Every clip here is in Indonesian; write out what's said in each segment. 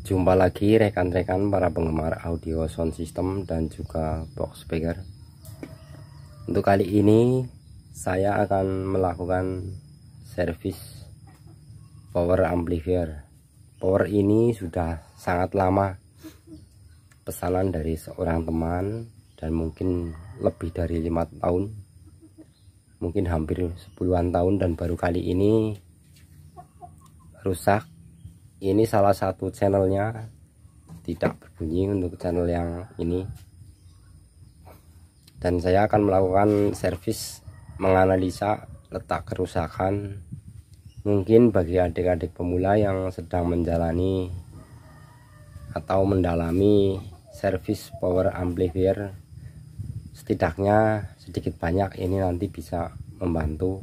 Jumpa lagi rekan-rekan para penggemar audio sound system dan juga box speaker Untuk kali ini saya akan melakukan service power amplifier Power ini sudah sangat lama pesanan dari seorang teman dan mungkin lebih dari lima tahun mungkin hampir sepuluhan tahun dan baru kali ini rusak ini salah satu channelnya tidak berbunyi untuk channel yang ini dan saya akan melakukan servis menganalisa letak kerusakan mungkin bagi adik-adik pemula yang sedang menjalani atau mendalami servis power amplifier setidaknya sedikit banyak ini nanti bisa membantu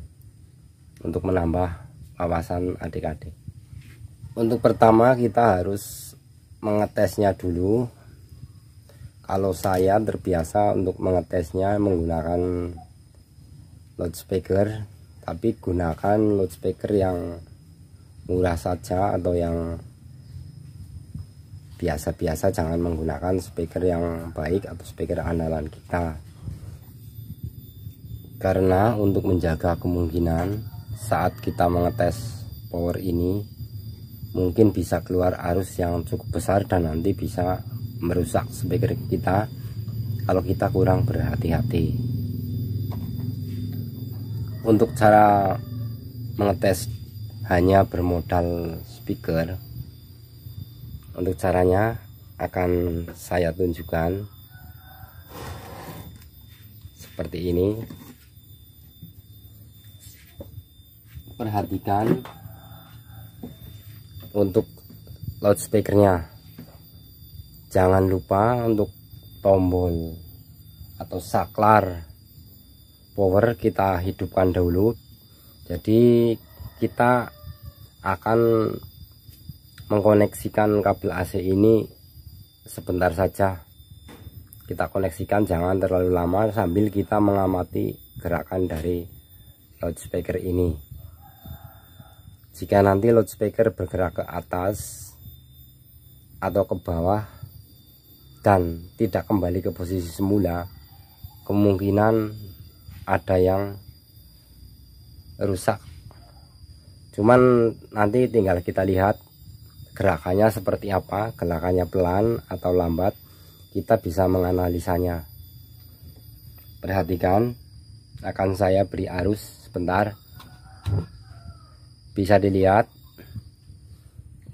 untuk menambah wawasan adik-adik untuk pertama kita harus mengetesnya dulu kalau saya terbiasa untuk mengetesnya menggunakan loudspeaker tapi gunakan loudspeaker yang murah saja atau yang biasa-biasa jangan menggunakan speaker yang baik atau speaker andalan kita karena untuk menjaga kemungkinan saat kita mengetes power ini mungkin bisa keluar arus yang cukup besar dan nanti bisa merusak speaker kita kalau kita kurang berhati-hati untuk cara mengetes hanya bermodal speaker untuk caranya akan saya tunjukkan seperti ini perhatikan untuk loudspeakernya jangan lupa untuk tombol atau saklar power kita hidupkan dahulu jadi kita akan mengkoneksikan kabel AC ini sebentar saja kita koneksikan jangan terlalu lama sambil kita mengamati gerakan dari loudspeaker ini jika nanti loudspeaker bergerak ke atas atau ke bawah dan tidak kembali ke posisi semula kemungkinan ada yang rusak cuman nanti tinggal kita lihat gerakannya seperti apa gerakannya pelan atau lambat kita bisa menganalisanya perhatikan akan saya beri arus sebentar bisa dilihat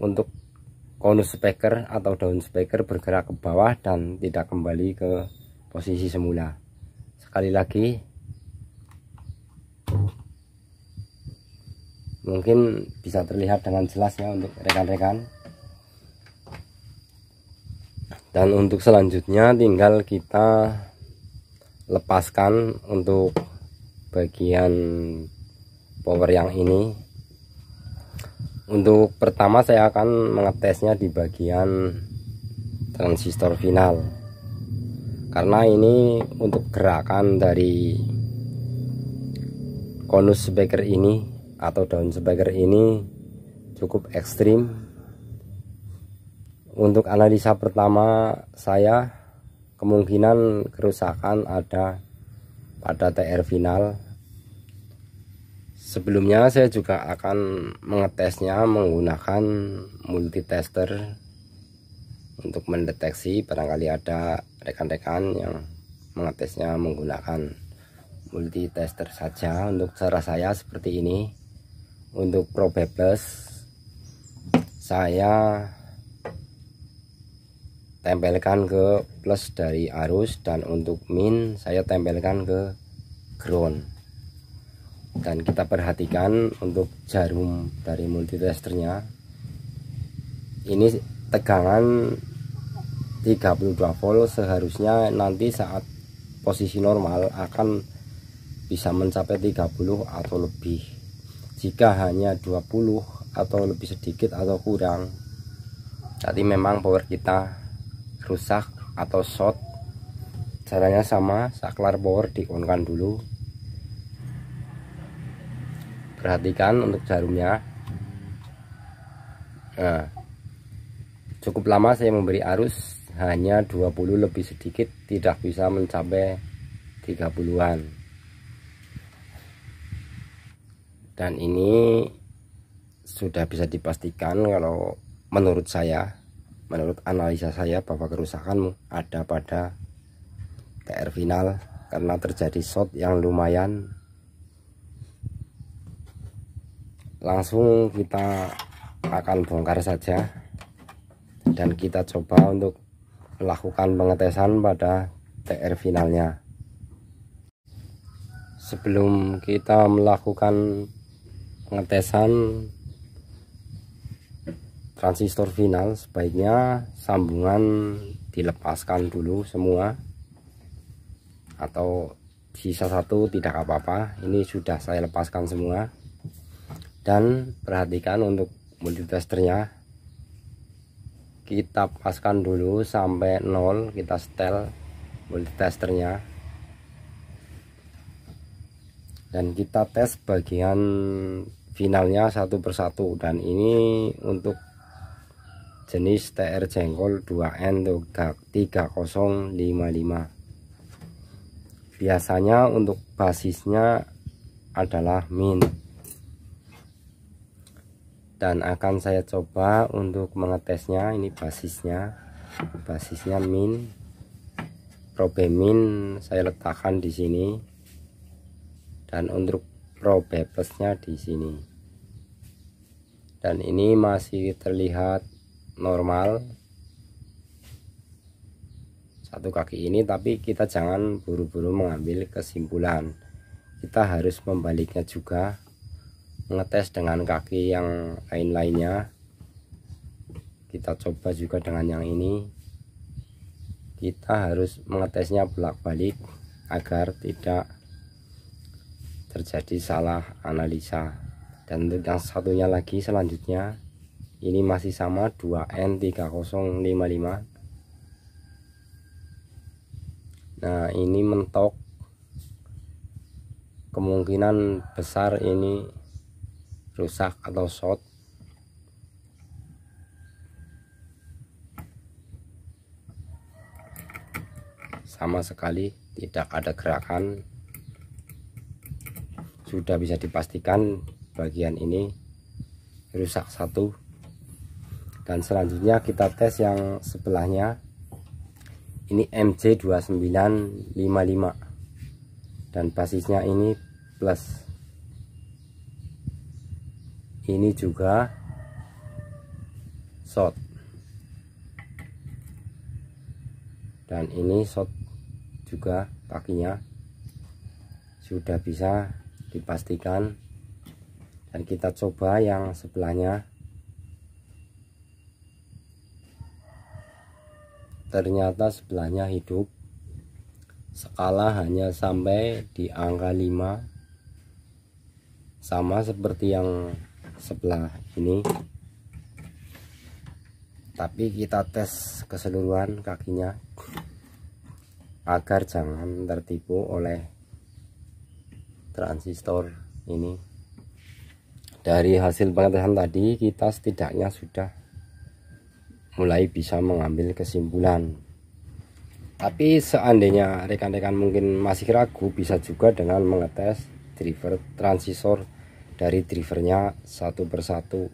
untuk konus speaker atau daun speaker bergerak ke bawah dan tidak kembali ke posisi semula sekali lagi mungkin bisa terlihat dengan jelas ya untuk rekan-rekan dan untuk selanjutnya tinggal kita lepaskan untuk bagian power yang ini untuk pertama saya akan mengetesnya di bagian transistor final karena ini untuk gerakan dari konus speaker ini atau daun speaker ini cukup ekstrim untuk analisa pertama saya kemungkinan kerusakan ada pada TR final Sebelumnya saya juga akan mengetesnya menggunakan multitester untuk mendeteksi barangkali ada rekan-rekan yang mengetesnya menggunakan multitester saja untuk cara saya seperti ini untuk probe plus saya tempelkan ke plus dari arus dan untuk min saya tempelkan ke ground dan kita perhatikan untuk jarum dari multitesternya ini tegangan 32 volt seharusnya nanti saat posisi normal akan bisa mencapai 30 atau lebih jika hanya 20 atau lebih sedikit atau kurang tadi memang power kita rusak atau short caranya sama saklar power di on kan dulu perhatikan untuk jarumnya nah, cukup lama saya memberi arus hanya 20 lebih sedikit tidak bisa mencapai 30-an dan ini sudah bisa dipastikan kalau menurut saya menurut analisa saya bahwa kerusakan ada pada TR final karena terjadi shot yang lumayan langsung kita akan bongkar saja dan kita coba untuk melakukan pengetesan pada TR finalnya sebelum kita melakukan pengetesan transistor final sebaiknya sambungan dilepaskan dulu semua atau sisa satu tidak apa-apa ini sudah saya lepaskan semua dan perhatikan untuk multitesternya kita paskan dulu sampai nol kita setel multitesternya dan kita tes bagian finalnya satu persatu dan ini untuk jenis TR jengkol 2N 3055 biasanya untuk basisnya adalah min dan akan saya coba untuk mengetesnya ini basisnya basisnya min probe min saya letakkan di sini dan untuk probe plusnya di sini dan ini masih terlihat normal satu kaki ini tapi kita jangan buru-buru mengambil kesimpulan kita harus membaliknya juga ngetes dengan kaki yang lain-lainnya kita coba juga dengan yang ini kita harus mengetesnya bolak-balik agar tidak terjadi salah analisa dan yang satunya lagi selanjutnya ini masih sama 2N3055 nah ini mentok kemungkinan besar ini rusak atau short sama sekali tidak ada gerakan sudah bisa dipastikan bagian ini rusak satu dan selanjutnya kita tes yang sebelahnya ini MC2955 dan basisnya ini plus ini juga short dan ini short juga kakinya sudah bisa dipastikan dan kita coba yang sebelahnya ternyata sebelahnya hidup skala hanya sampai di angka 5 sama seperti yang sebelah ini tapi kita tes keseluruhan kakinya agar jangan tertipu oleh transistor ini dari hasil pengetesan tadi kita setidaknya sudah mulai bisa mengambil kesimpulan tapi seandainya rekan-rekan mungkin masih ragu bisa juga dengan mengetes driver transistor dari drivernya satu persatu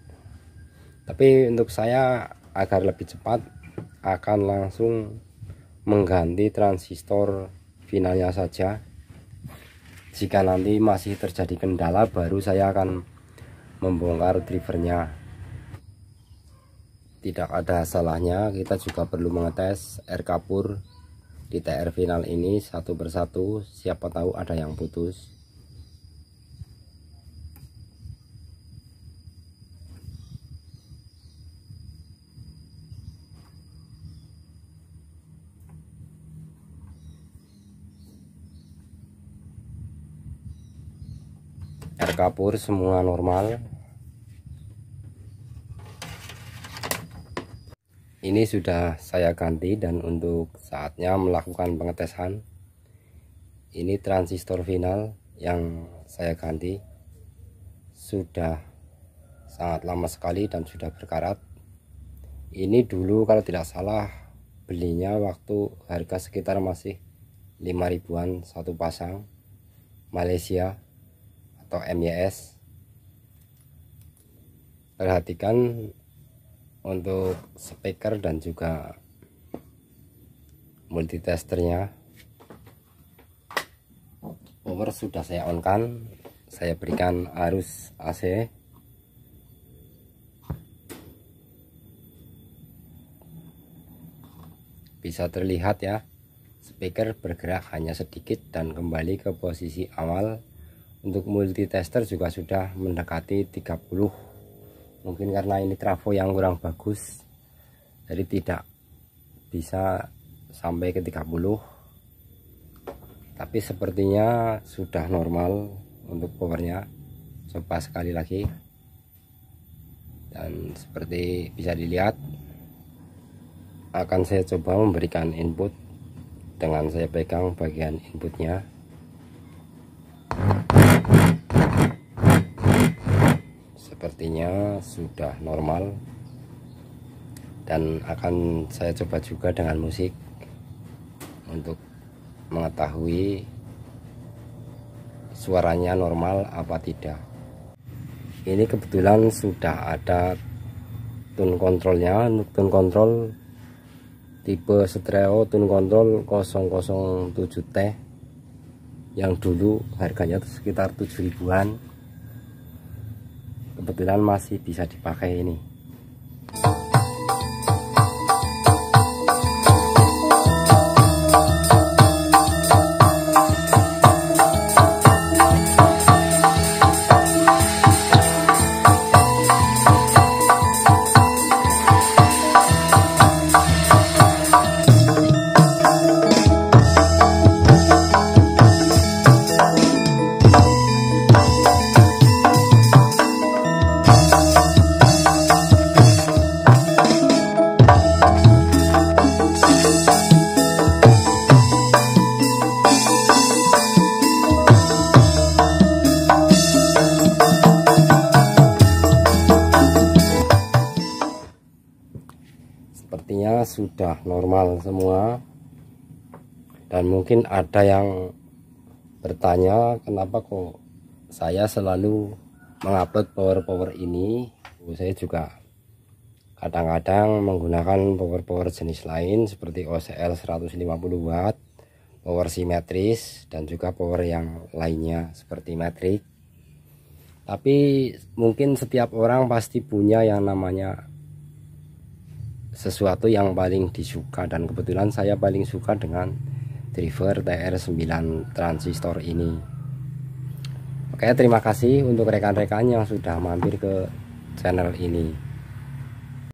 tapi untuk saya agar lebih cepat akan langsung mengganti transistor finalnya saja jika nanti masih terjadi kendala baru saya akan membongkar drivernya tidak ada salahnya kita juga perlu mengetes air kapur di TR final ini satu persatu siapa tahu ada yang putus air kapur semua normal ini sudah saya ganti dan untuk saatnya melakukan pengetesan ini transistor final yang saya ganti sudah sangat lama sekali dan sudah berkarat ini dulu kalau tidak salah belinya waktu harga sekitar masih 5 ribuan satu pasang Malaysia atau MYS perhatikan untuk speaker dan juga multitesternya power sudah saya on kan saya berikan arus AC bisa terlihat ya speaker bergerak hanya sedikit dan kembali ke posisi awal untuk multitester juga sudah mendekati 30 mungkin karena ini trafo yang kurang bagus jadi tidak bisa sampai ke 30 tapi sepertinya sudah normal untuk powernya coba sekali lagi dan seperti bisa dilihat akan saya coba memberikan input dengan saya pegang bagian inputnya sepertinya sudah normal dan akan saya coba juga dengan musik untuk mengetahui suaranya normal apa tidak ini kebetulan sudah ada tune kontrolnya tune kontrol tipe stereo tune kontrol 007T yang dulu harganya sekitar 7 ribuan kebetulan masih bisa dipakai ini sudah normal semua dan mungkin ada yang bertanya kenapa kok saya selalu mengupload power-power ini saya juga kadang-kadang menggunakan power-power jenis lain seperti OCL 150 watt power simetris dan juga power yang lainnya seperti metrik tapi mungkin setiap orang pasti punya yang namanya sesuatu yang paling disuka dan kebetulan saya paling suka dengan driver TR9 transistor ini oke terima kasih untuk rekan-rekan yang sudah mampir ke channel ini